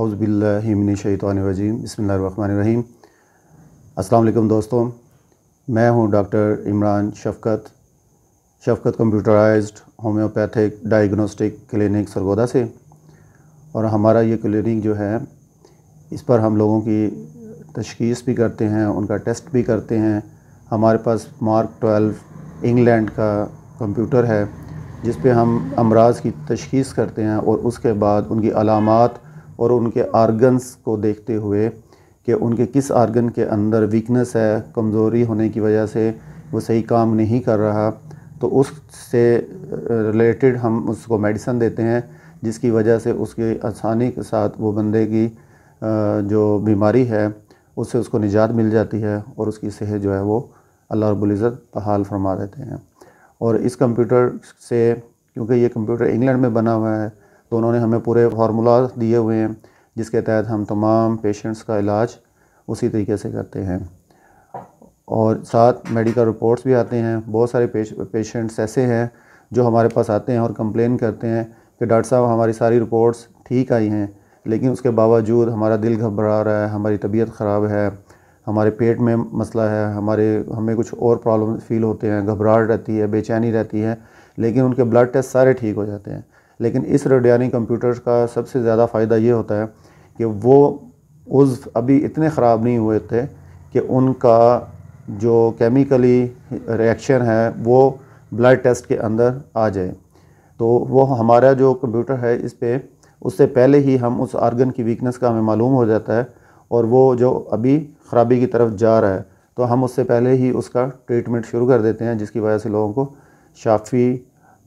अउज़बिल्लिमिनशैतवानरजीम बसमीम अस्सलाम दोस्तों मैं हूं doctor Imran Shafqat Shafqat computerised homeopathic diagnostic clinic Sargodha से और हमारा ये क्लिनिक जो है इस पर हम लोगों की तशखीस भी करते हैं उनका टेस्ट भी करते हैं हमारे पास मार्क ट्वेल्व इंग्लैंड का कंप्यूटर है जिस पे हम अमराज की तशखीस करते हैं और उसके बाद उनकी अलामत और उनके आर्गन्स को देखते हुए कि उनके किस आर्गन के अंदर वीकनेस है कमज़ोरी होने की वजह से वो सही काम नहीं कर रहा तो उससे रिलेटेड हम उसको मेडिसन देते हैं जिसकी वजह से उसके आसानी के साथ वो बंदे की जो बीमारी है उससे उसको निजात मिल जाती है और उसकी सेहत जो है वो अल्लाह रबुल्ज़त बहाल फरमा देते हैं और इस कंप्यूटर से क्योंकि ये कंप्यूटर इंग्लैंड में बना हुआ है तो उन्होंने हमें पूरे फार्मूला दिए हुए हैं जिसके तहत हम तमाम पेशेंट्स का इलाज उसी तरीके से करते हैं और साथ मेडिकल रिपोर्ट्स भी आते हैं बहुत सारे पेश, पेशेंट्स ऐसे हैं जो हमारे पास आते हैं और कंप्लेन करते हैं कि डॉक्टर साहब हमारी सारी रिपोर्ट्स ठीक आई हैं लेकिन उसके बावजूद हमारा दिल घबरा रहा है हमारी तबीयत ख़राब है हमारे पेट में मसला है हमारे हमें कुछ और प्रॉब्लम फील होते हैं घबराहट रहती है बेचैनी रहती है लेकिन उनके ब्लड टेस्ट सारे ठीक हो जाते हैं लेकिन इस रेडियानी कंप्यूटर का सबसे ज़्यादा फ़ायदा ये होता है कि वो उस अभी इतने ख़राब नहीं हुए थे कि उनका जो केमिकली रिएक्शन है वो ब्लड टेस्ट के अंदर आ जाए तो वो हमारा जो कंप्यूटर है इस पर उससे पहले ही हम उस आर्गन की वीकनेस का हमें मालूम हो जाता है और वो जो अभी ख़राबी की तरफ जा रहा है तो हम उससे पहले ही उसका ट्रीटमेंट शुरू कर देते हैं जिसकी वजह से लोगों को शाफी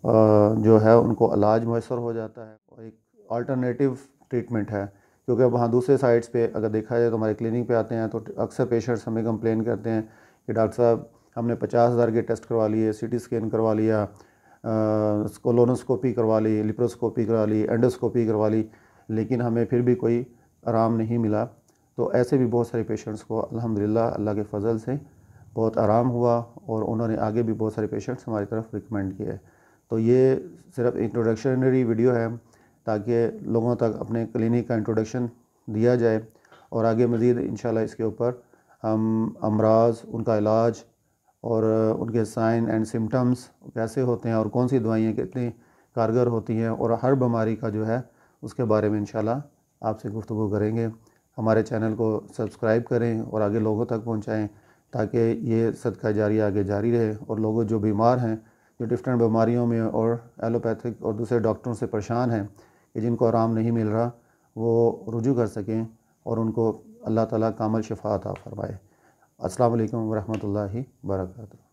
जो है उनको इलाज मैसर हो जाता है और एक अल्टरनेटिव ट्रीटमेंट है क्योंकि वहाँ दूसरे साइड्स पे अगर देखा जाए तो हमारे क्लिनिक पे आते हैं तो अक्सर पेशेंट्स हमें कंप्लेन करते हैं कि डॉक्टर साहब हमने पचास हज़ार के टेस्ट करवा लिए सी टी स्कैन करवा लिया कोलोनोस्कोपी करवा ली लिप्रोस्कोपी करवा ली एंडोस्कोपी करवा ली लेकिन हमें फिर भी कोई आराम नहीं मिला तो ऐसे भी बहुत सारे पेशेंट्स को अलहमदिल्ला अल्लाह के फजल से बहुत आराम हुआ और उन्होंने आगे भी बहुत सारे पेशेंट्स हमारी तरफ रिकमेंड किए तो ये सिर्फ इंट्रोडक्शनरी वीडियो है ताकि लोगों तक अपने क्लिनिक का इंट्रोडक्शन दिया जाए और आगे मज़ीद इन इसके ऊपर हम अमराज उनका इलाज और उनके साइन एंड सिम्टम्स कैसे होते हैं और कौन सी दवाइयाँ कितनी कारगर होती हैं और हर बीमारी का जो है उसके बारे में इन आपसे गुफ्तु करेंगे हमारे चैनल को सब्सक्राइब करें और आगे लोगों तक पहुँचाएँ ताकि ये सदका जारी आगे जारी रहे और लोग जो बीमार हैं जो डिफरेंट बीमारियों में और एलोपैथिक और दूसरे डॉक्टरों से परेशान हैं कि जिनको आराम नहीं मिल रहा वो रुजू कर सकें और उनको अल्लाह ताला कामल शिफा अता फ़रमाए अस्सलाम वालेकुम वरहमतुल्लाहि वबरकातुहू